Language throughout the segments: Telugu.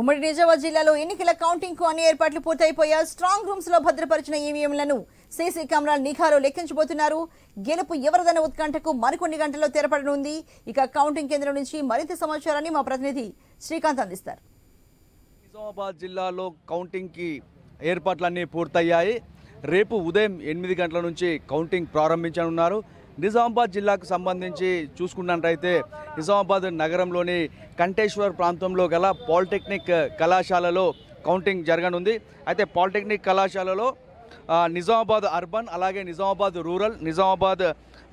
ఉమ్మడి నిజామాబాద్ జిల్లాలో ఎన్నికల కౌంటింగ్ కు అన్ని ఏర్పాట్లు పూర్తయిపోయా స్ట్రాంగ్ రూమ్స్ లో భద్రపరిచిన ఈవీఎంలను సీసీ కెమెరాల నిఘాలో లెక్కించబోతున్నారు గెలుపు ఎవరిదన్న ఉత్కంఠకు మరికొన్ని గంటల్లో తెరపడనుంది ఇక కౌంటింగ్ కేంద్రం నుంచి మరింత సమాచారాన్ని మా ప్రతినిధి శ్రీకాంత్ అందిస్తారు నిజామాబాద్ జిల్లాలో కౌంటింగ్ కి ఏర్పాట్లన్నీ పూర్తయ్యాయి రేపు ఉదయం ఎనిమిది గంటల నుంచి కౌంటింగ్ ప్రారంభించనున్నారు నిజామాబాద్ జిల్లాకు సంబంధించి చూసుకున్నట్టయితే నిజామాబాద్ నగరంలోని కంటేశ్వర్ ప్రాంతంలో గల పాలిటెక్నిక్ కళాశాలలో కౌంటింగ్ జరగనుంది అయితే పాలిటెక్నిక్ కళాశాలలో నిజామాబాద్ అర్బన్ అలాగే Nizamabad rural Nizamabad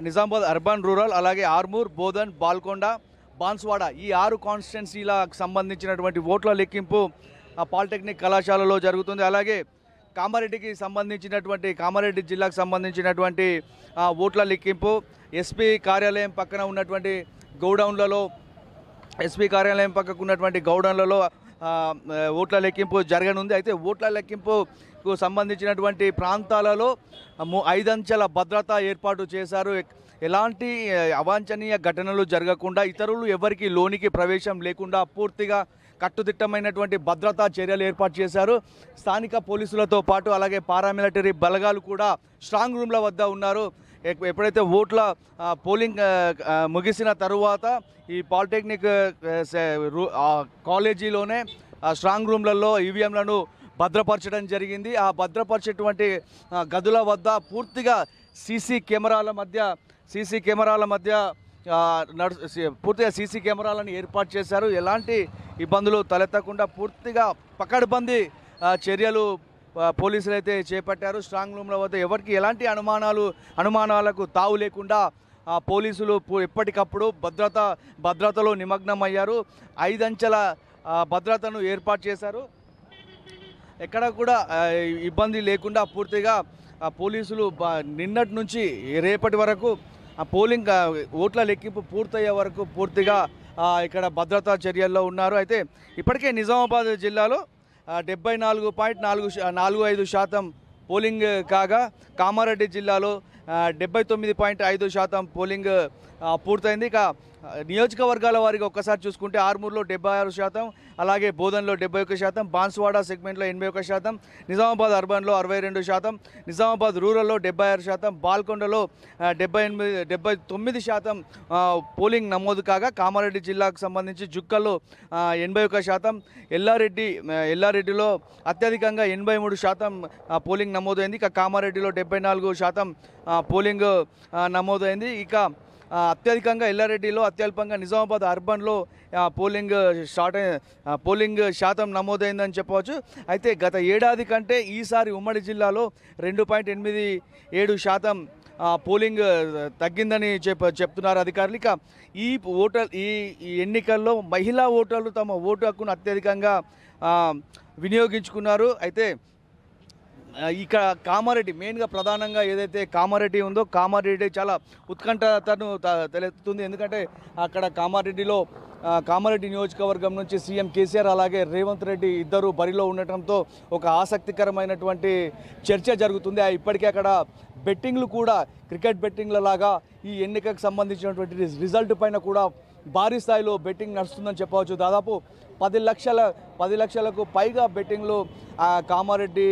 Nizamabad urban rural అలాగే ఆర్మూర్ బోధన్ బాల్కొండ బాన్స్వాడ ఈ ఆరు కాన్స్టిట్యున్సీలకు సంబంధించినటువంటి ఓట్ల లెక్కింపు పాలిటెక్నిక్ కళాశాలలో జరుగుతుంది అలాగే కామారెడ్డికి సంబంధించినటువంటి కామారెడ్డి జిల్లాకు సంబంధించినటువంటి ఓట్ల లెక్కింపు ఎస్పీ కార్యాలయం పక్కన ఉన్నటువంటి గోడౌన్లలో ఎస్పీ కార్యాలయం పక్కకు ఉన్నటువంటి గౌడౌన్లలో ఓట్ల లెక్కింపు జరగనుంది అయితే ఓట్ల లెక్కింపుకు సంబంధించినటువంటి ప్రాంతాలలో ఐదంచెల భద్రత ఏర్పాటు చేశారు ఎలాంటి అవాంఛనీయ ఘటనలు జరగకుండా ఇతరులు ఎవరికి లోనికి ప్రవేశం లేకుండా పూర్తిగా కట్టుదిట్టమైనటువంటి భద్రతా చర్యలు ఏర్పాటు చేశారు స్థానిక పోలీసులతో పాటు అలాగే పారామిలిటరీ బలగాలు కూడా స్ట్రాంగ్ రూమ్ల వద్ద ఉన్నారు ఎప్పుడైతే ఓట్ల పోలింగ్ ముగిసిన తరువాత ఈ పాలిటెక్నిక్ కాలేజీలోనే స్ట్రాంగ్ రూమ్లలో ఈవీఎంలను భద్రపరచడం జరిగింది ఆ భద్రపరిచేటువంటి గదుల వద్ద పూర్తిగా సీసీ కెమెరాల మధ్య సీసీ కెమెరాల మధ్య నడు పూర్తిగా సీసీ కెమెరాలను ఏర్పాటు చేశారు ఎలాంటి ఇబ్బందులు తలెత్తకుండా పూర్తిగా పకడ్బందీ చర్యలు పోలీసులు అయితే చేపట్టారు స్ట్రాంగ్ రూమ్ల వద్ద ఎవరికి ఎలాంటి అనుమానాలు అనుమానాలకు తావు లేకుండా పోలీసులు ఎప్పటికప్పుడు భద్రత భద్రతలో నిమగ్నమయ్యారు ఐదంచెల భద్రతను ఏర్పాటు చేశారు ఎక్కడ కూడా ఇబ్బంది లేకుండా పూర్తిగా పోలీసులు నిన్నటి నుంచి రేపటి వరకు పోలింగ్ ఓట్ల లెక్కింపు పూర్తయ్యే వరకు పూర్తిగా ఇక్కడ భద్రతా చర్యల్లో ఉన్నారు అయితే ఇప్పటికే నిజామాబాద్ జిల్లాలో డెబ్బై నాలుగు పాయింట్ నాలుగు నాలుగు ఐదు శాతం పోలింగ్ కాగా కామారెడ్డి జిల్లాలో డెబ్బై తొమ్మిది పాయింట్ ఐదు శాతం పోలింగ్ పూర్తయింది ఇక నియోజకవర్గాల వారికి ఒక్కసారి చూసుకుంటే ఆర్మూర్లో డెబ్బై ఆరు శాతం అలాగే బోధన్లో డెబ్బై ఒక్క శాతం బాన్స్వాడ సెగ్మెంట్లో ఎనభై ఒక్క శాతం నిజామాబాద్ అర్బన్లో అరవై రెండు శాతం నిజామాబాద్ రూరల్లో డెబ్బై ఆరు శాతం బాల్కొండలో డెబ్బై ఎనిమిది డెబ్బై తొమ్మిది శాతం పోలింగ్ నమోదు కాగా కామారెడ్డి జిల్లాకు సంబంధించి జుక్కల్లో ఎనభై ఒక్క శాతం ఎల్లారెడ్డి ఎల్లారెడ్డిలో అత్యధికంగా ఎనభై మూడు శాతం పోలింగ్ నమోదైంది ఇక కామారెడ్డిలో డెబ్బై నాలుగు శాతం పోలింగ్ నమోదైంది ఇక అత్యధికంగా ఎల్లారెడ్డిలో అత్యల్పంగా నిజామాబాద్ అర్బన్లో పోలింగ్ షార్ట్ పోలింగ్ శాతం నమోదైందని చెప్పవచ్చు అయితే గత ఏడాది కంటే ఈసారి ఉమ్మడి జిల్లాలో రెండు పాయింట్ ఎనిమిది ఏడు శాతం పోలింగ్ తగ్గిందని చెప్ చెప్తున్నారు అధికారులు ఇక ఈ ఓటర్ ఈ ఎన్నికల్లో మహిళా ఓటర్లు తమ ఓటు హక్కును అత్యధికంగా వినియోగించుకున్నారు అయితే ఇక్కడ కామారెడ్డి మెయిన్గా ప్రధానంగా ఏదైతే కామారెడ్డి ఉందో కామారెడ్డి చాలా ఉత్కంఠతను తెలుస్తుంది ఎందుకంటే అక్కడ కామారెడ్డిలో కామారెడ్డి నియోజకవర్గం నుంచి సీఎం కేసీఆర్ అలాగే రేవంత్ రెడ్డి ఇద్దరు బరిలో ఉండటంతో ఒక ఆసక్తికరమైనటువంటి చర్చ జరుగుతుంది ఇప్పటికే అక్కడ బెట్టింగ్లు కూడా క్రికెట్ బెట్టింగ్ల లాగా ఈ ఎన్నికకు సంబంధించినటువంటి రిజల్ట్ పైన కూడా భారీ స్థాయిలో బెట్టింగ్ నడుస్తుందని చెప్పవచ్చు దాదాపు పది లక్షల పది లక్షలకు పైగా బెట్టింగ్లు కామారెడ్డి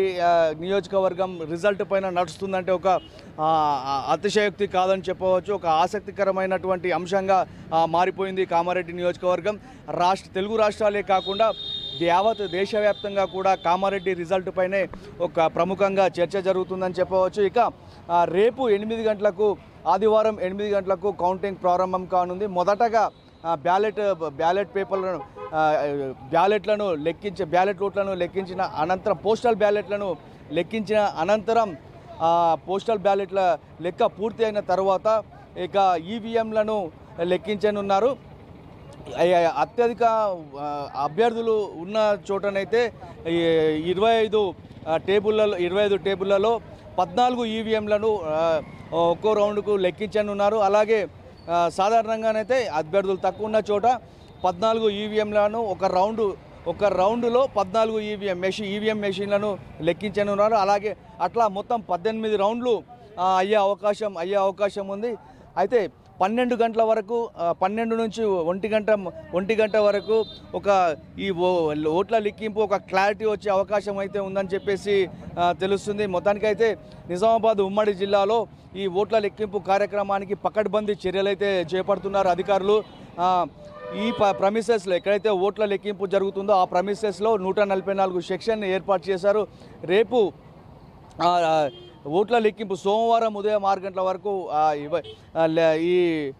నియోజకవర్గం రిజల్ట్ పైన నడుస్తుందంటే ఒక అతిశయోక్తి కాదని చెప్పవచ్చు ఒక ఆసక్తికరమైనటువంటి అంశంగా మారిపోయింది కామారెడ్డి నియోజకవర్గం రాష్ట్ర తెలుగు రాష్ట్రాలే కాకుండా యావత్ దేశవ్యాప్తంగా కూడా కామారెడ్డి రిజల్ట్ పైనే ఒక ప్రముఖంగా చర్చ జరుగుతుందని చెప్పవచ్చు ఇక రేపు ఎనిమిది గంటలకు ఆదివారం ఎనిమిది గంటలకు కౌంటింగ్ ప్రారంభం కానుంది మొదటగా బ్యాలెట్ బ్యాలెట్ పేపర్లను బ్యాలెట్లను లెక్కించే బ్యాలెట్ ఓట్లను లెక్కించిన అనంతరం పోస్టల్ బ్యాలెట్లను లెక్కించిన అనంతరం పోస్టల్ బ్యాలెట్ల లెక్క పూర్తి అయిన తర్వాత ఇక ఈవీఎంలను లెక్కించనున్నారు అత్యధిక అభ్యర్థులు ఉన్న చోటనైతే ఇరవై ఐదు టేబుల్లలో ఇరవై ఐదు టేబుల్లలో పద్నాలుగు ఈవీఎంలను ఒక్కో రౌండ్కు లెక్కించనున్నారు అలాగే సాధారణంగానైతే అభ్యర్థులు తక్కువ ఉన్న చోట పద్నాలుగు ఈవీఎంలను ఒక రౌండ్ ఒక రౌండ్లో పద్నాలుగు ఈవీఎం మెషిన్ ఈవీఎం మెషిన్లను లెక్కించనున్నారు అలాగే అట్లా మొత్తం పద్దెనిమిది రౌండ్లు అయ్యే అవకాశం అయ్యే అవకాశం ఉంది అయితే పన్నెండు గంటల వరకు పన్నెండు నుంచి ఒంటి గంట ఒంటి గంట వరకు ఒక ఈ ఓట్ల లెక్కింపు ఒక క్లారిటీ వచ్చే అవకాశం అయితే ఉందని చెప్పేసి తెలుస్తుంది మొత్తానికైతే నిజామాబాద్ ఉమ్మడి జిల్లాలో ఈ ఓట్ల లెక్కింపు కార్యక్రమానికి పకడ్బందీ చర్యలైతే చేపడుతున్నారు అధికారులు ఈ ప ప్రమిసెస్లో ఎక్కడైతే ఓట్ల లెక్కింపు జరుగుతుందో ఆ ప్రమిసెస్లో నూట నలభై నాలుగు సెక్షన్ ఏర్పాటు చేశారు రేపు ఓట్ల లెక్కింపు సోమవారం ఉదయం ఆరు గంటల వరకు ఈ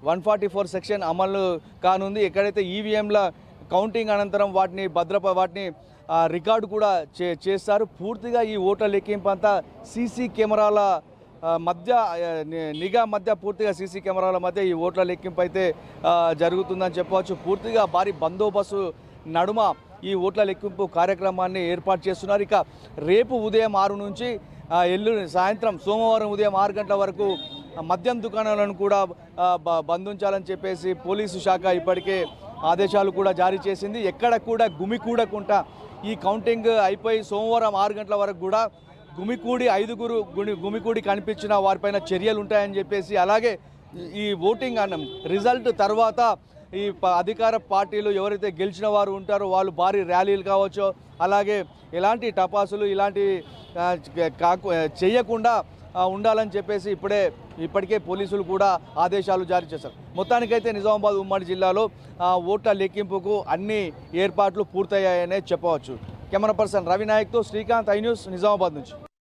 వన్ ఫార్టీ ఫోర్ సెక్షన్ అమలు కానుంది ఎక్కడైతే ఈవీఎంల కౌంటింగ్ అనంతరం వాటిని భద్రప వాటిని రికార్డు కూడా చే చేస్తారు పూర్తిగా ఈ ఓట్ల లెక్కింపు అంతా సీసీ కెమెరాల మధ్య నిఘా మధ్య పూర్తిగా సీసీ కెమెరాల మధ్య ఈ ఓట్ల లెక్కింపు అయితే జరుగుతుందని చెప్పవచ్చు పూర్తిగా భారీ బందోబస్తు నడుమ ఈ ఓట్ల లెక్కింపు కార్యక్రమాన్ని ఏర్పాటు చేస్తున్నారు ఇక రేపు ఉదయం ఆరు నుంచి ఎల్లు సాయంత్రం సోమవారం ఉదయం ఆరు గంటల వరకు మద్యం దుకాణాలను కూడా బంద్ ఉంచాలని చెప్పేసి పోలీసు శాఖ ఇప్పటికే ఆదేశాలు కూడా జారీ చేసింది ఎక్కడ కూడా గుమికూడకుండా ఈ కౌంటింగ్ అయిపోయి సోమవారం ఆరు గంటల వరకు కూడా గుమికూడి ఐదుగురు గుమి గుమికూడి కనిపించిన వారిపైన చర్యలు ఉంటాయని చెప్పేసి అలాగే ఈ ఓటింగ్ అన్నం రిజల్ట్ తర్వాత ఈ అధికార పార్టీలు ఎవరైతే గెలిచిన వారు ఉంటారో వాళ్ళు భారీ ర్యాలీలు కావచ్చు అలాగే ఇలాంటి టపాసులు ఇలాంటి కాకు చేయకుండా ఉండాలని చెప్పేసి ఇప్పుడే ఇప్పటికే పోలీసులు కూడా ఆదేశాలు జారీ చేశారు మొత్తానికైతే నిజామాబాద్ ఉమ్మడి జిల్లాలో ఓట్ల లెక్కింపుకు అన్ని ఏర్పాట్లు పూర్తయ్యాయనే చెప్పవచ్చు కెమెరా పర్సన్ రవి నాయక్తో శ్రీకాంత్ ఐ న్యూస్ నిజామాబాద్ నుంచి